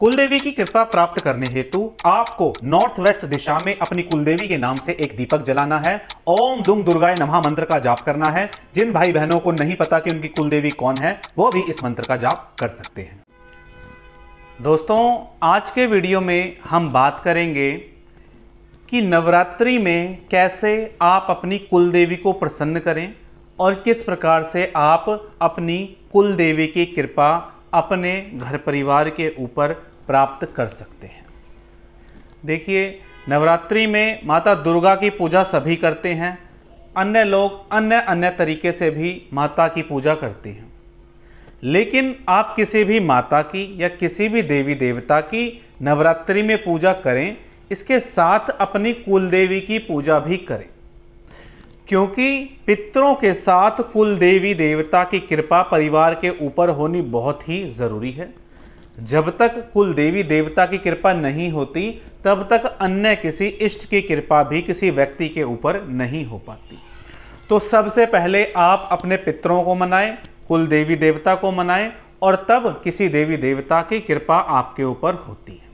कुलदेवी की कृपा प्राप्त करने हेतु आपको नॉर्थ वेस्ट दिशा में अपनी कुलदेवी के नाम से एक दीपक जलाना है ओम दुम दुर्गाय नमः मंत्र का जाप करना है जिन भाई बहनों को नहीं पता कि उनकी कुलदेवी कौन है वो भी इस मंत्र का जाप कर सकते हैं दोस्तों आज के वीडियो में हम बात करेंगे कि नवरात्रि में कैसे आप अपनी कुलदेवी को प्रसन्न करें और किस प्रकार से आप अपनी कुलदेवी की कृपा अपने घर परिवार के ऊपर प्राप्त कर सकते हैं देखिए नवरात्रि में माता दुर्गा की पूजा सभी करते हैं अन्य लोग अन्य अन्य तरीके से भी माता की पूजा करते हैं लेकिन आप किसी भी माता की या किसी भी देवी देवता की नवरात्रि में पूजा करें इसके साथ अपनी कुल देवी की पूजा भी करें क्योंकि पितरों के साथ कुल देवी देवता की कृपा परिवार के ऊपर होनी बहुत ही ज़रूरी है जब तक कुल देवी देवता की कृपा नहीं होती तब तक अन्य किसी इष्ट की कृपा भी किसी व्यक्ति के ऊपर नहीं हो पाती तो सबसे पहले आप अपने पितरों को मनाएं कुल देवी देवता को मनाएं और तब किसी देवी देवता की कृपा आपके ऊपर होती है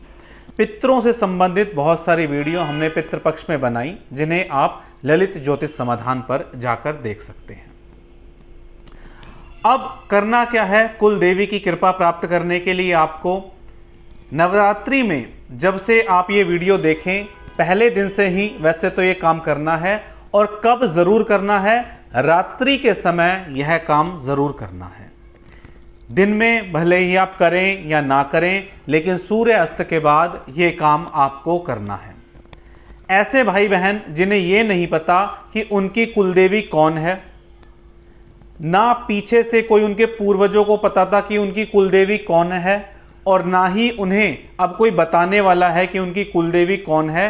पितरों से संबंधित बहुत सारी वीडियो हमने पितृपक्ष में बनाई जिन्हें आप ललित ज्योतिष समाधान पर जाकर देख सकते हैं अब करना क्या है कुल देवी की कृपा प्राप्त करने के लिए आपको नवरात्रि में जब से आप ये वीडियो देखें पहले दिन से ही वैसे तो ये काम करना है और कब ज़रूर करना है रात्रि के समय यह काम ज़रूर करना है दिन में भले ही आप करें या ना करें लेकिन सूर्य अस्त के बाद ये काम आपको करना है ऐसे भाई बहन जिन्हें ये नहीं पता कि उनकी कुलदेवी कौन है ना पीछे से कोई उनके पूर्वजों को पता था कि उनकी कुलदेवी कौन है और ना ही उन्हें अब कोई बताने वाला है कि उनकी कुलदेवी कौन है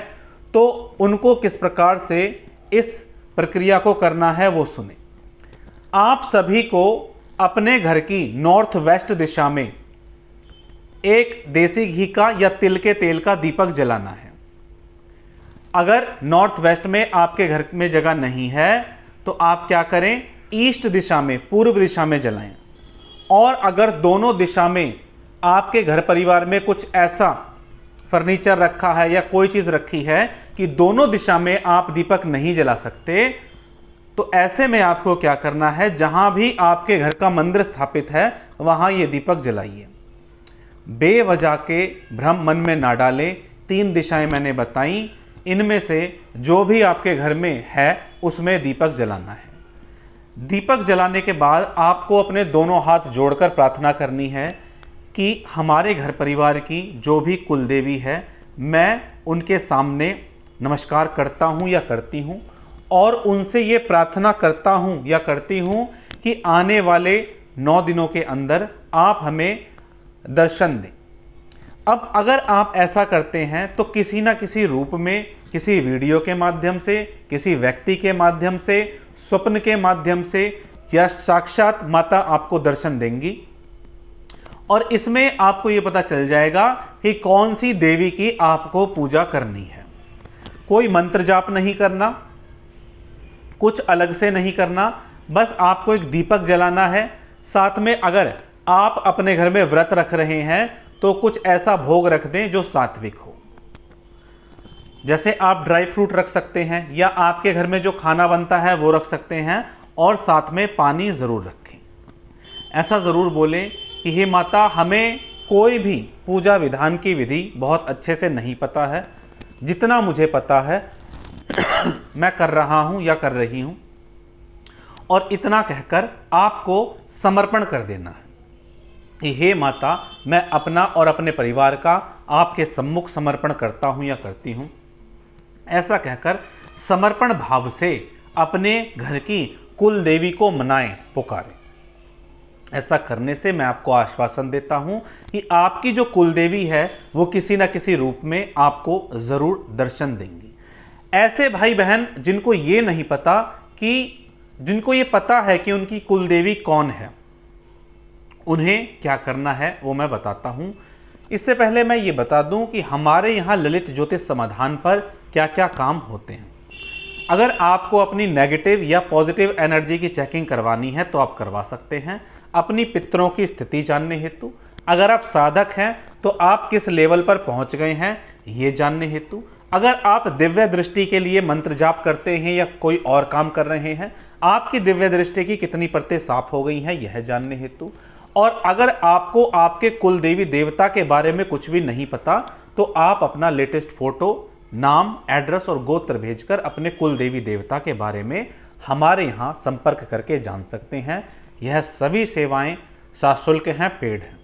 तो उनको किस प्रकार से इस प्रक्रिया को करना है वो सुने आप सभी को अपने घर की नॉर्थ वेस्ट दिशा में एक देसी घी का या तिल के तेल का दीपक जलाना है अगर नॉर्थ वेस्ट में आपके घर में जगह नहीं है तो आप क्या करें ईस्ट दिशा में पूर्व दिशा में जलाएं और अगर दोनों दिशा में आपके घर परिवार में कुछ ऐसा फर्नीचर रखा है या कोई चीज़ रखी है कि दोनों दिशा में आप दीपक नहीं जला सकते तो ऐसे में आपको क्या करना है जहां भी आपके घर का मंदिर स्थापित है वहां ये दीपक जलाइए बेवजह के भ्रम मन में ना डालें तीन दिशाएं मैंने बताई इनमें से जो भी आपके घर में है उसमें दीपक जलाना है दीपक जलाने के बाद आपको अपने दोनों हाथ जोड़कर प्रार्थना करनी है कि हमारे घर परिवार की जो भी कुल देवी है मैं उनके सामने नमस्कार करता हूँ या करती हूँ और उनसे ये प्रार्थना करता हूँ या करती हूँ कि आने वाले नौ दिनों के अंदर आप हमें दर्शन दें अब अगर आप ऐसा करते हैं तो किसी ना किसी रूप में किसी वीडियो के माध्यम से किसी व्यक्ति के माध्यम से स्वप्न के माध्यम से या साक्षात माता आपको दर्शन देंगी और इसमें आपको ये पता चल जाएगा कि कौन सी देवी की आपको पूजा करनी है कोई मंत्र जाप नहीं करना कुछ अलग से नहीं करना बस आपको एक दीपक जलाना है साथ में अगर आप अपने घर में व्रत रख रहे हैं तो कुछ ऐसा भोग रख दें जो सात्विक हो जैसे आप ड्राई फ्रूट रख सकते हैं या आपके घर में जो खाना बनता है वो रख सकते हैं और साथ में पानी ज़रूर रखें ऐसा ज़रूर बोलें कि हे माता हमें कोई भी पूजा विधान की विधि बहुत अच्छे से नहीं पता है जितना मुझे पता है मैं कर रहा हूँ या कर रही हूँ और इतना कहकर आपको समर्पण कर देना है कि हे माता मैं अपना और अपने परिवार का आपके सम्मुख समर्पण करता हूँ या करती हूँ ऐसा कहकर समर्पण भाव से अपने घर की कुल देवी को मनाएं पुकारें ऐसा करने से मैं आपको आश्वासन देता हूँ कि आपकी जो कुल देवी है वो किसी ना किसी रूप में आपको ज़रूर दर्शन देंगी ऐसे भाई बहन जिनको ये नहीं पता कि जिनको ये पता है कि उनकी कुल देवी कौन है उन्हें क्या करना है वो मैं बताता हूँ इससे पहले मैं ये बता दूँ कि हमारे यहाँ ललित ज्योतिष समाधान पर क्या क्या काम होते हैं अगर आपको अपनी नेगेटिव या पॉजिटिव एनर्जी की चेकिंग करवानी है तो आप करवा सकते हैं अपनी पितरों की स्थिति जानने हेतु अगर आप साधक हैं तो आप किस लेवल पर पहुंच गए हैं ये जानने हेतु अगर आप दिव्य दृष्टि के लिए मंत्र जाप करते हैं या कोई और काम कर रहे हैं आपकी दिव्य दृष्टि की कितनी परतें साफ हो गई हैं यह जानने हेतु और अगर आपको आपके कुल देवी देवता के बारे में कुछ भी नहीं पता तो आप अपना लेटेस्ट फोटो नाम एड्रेस और गोत्र भेजकर अपने कुल देवी देवता के बारे में हमारे यहाँ संपर्क करके जान सकते हैं यह सभी सेवाएं सशुल्क हैं पेड हैं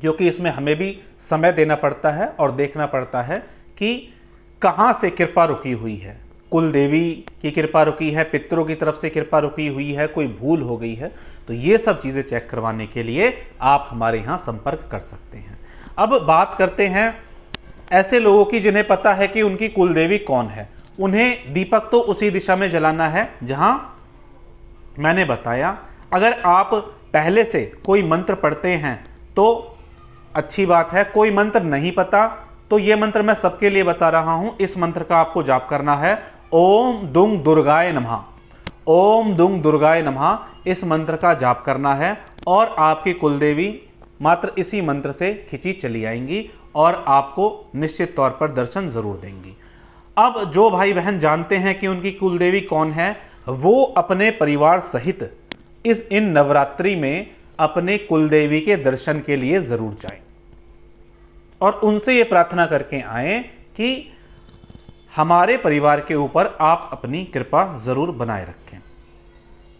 क्योंकि इसमें हमें भी समय देना पड़ता है और देखना पड़ता है कि कहाँ से कृपा रुकी हुई है कुल देवी की कृपा रुकी है पितरों की तरफ से कृपा रुकी हुई है कोई भूल हो गई है तो ये सब चीज़ें चेक करवाने के लिए आप हमारे यहाँ संपर्क कर सकते हैं अब बात करते हैं ऐसे लोगों की जिन्हें पता है कि उनकी कुलदेवी कौन है उन्हें दीपक तो उसी दिशा में जलाना है जहाँ मैंने बताया अगर आप पहले से कोई मंत्र पढ़ते हैं तो अच्छी बात है कोई मंत्र नहीं पता तो ये मंत्र मैं सबके लिए बता रहा हूँ इस मंत्र का आपको जाप करना है ओम दुंग दुर्गाय नमः ओम दुंग दुर्गाय नमः इस मंत्र का जाप करना है और आपकी कुलदेवी मात्र इसी मंत्र से खिंची चली आएंगी और आपको निश्चित तौर पर दर्शन ज़रूर देंगी अब जो भाई बहन जानते हैं कि उनकी कुलदेवी कौन है वो अपने परिवार सहित इस इन नवरात्रि में अपने कुलदेवी के दर्शन के लिए ज़रूर जाएं और उनसे ये प्रार्थना करके आए कि हमारे परिवार के ऊपर आप अपनी कृपा ज़रूर बनाए रखें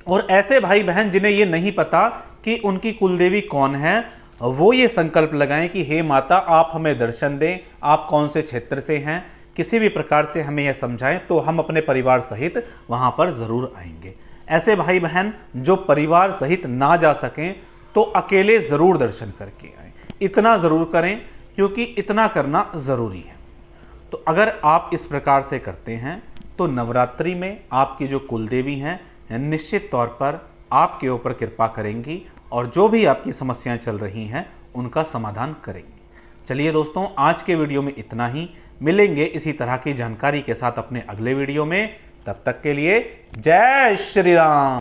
और ऐसे भाई बहन जिन्हें ये नहीं पता कि उनकी कुलदेवी कौन है वो ये संकल्प लगाएं कि हे माता आप हमें दर्शन दें आप कौन से क्षेत्र से हैं किसी भी प्रकार से हमें यह समझाएं तो हम अपने परिवार सहित वहाँ पर ज़रूर आएंगे ऐसे भाई बहन जो परिवार सहित ना जा सकें तो अकेले ज़रूर दर्शन करके आएँ इतना ज़रूर करें क्योंकि इतना करना ज़रूरी है तो अगर आप इस प्रकार से करते हैं तो नवरात्रि में आपकी जो कुलदेवी हैं निश्चित तौर पर आपके ऊपर कृपा करेंगी और जो भी आपकी समस्याएं चल रही हैं उनका समाधान करेंगी चलिए दोस्तों आज के वीडियो में इतना ही मिलेंगे इसी तरह की जानकारी के साथ अपने अगले वीडियो में तब तक के लिए जय श्री राम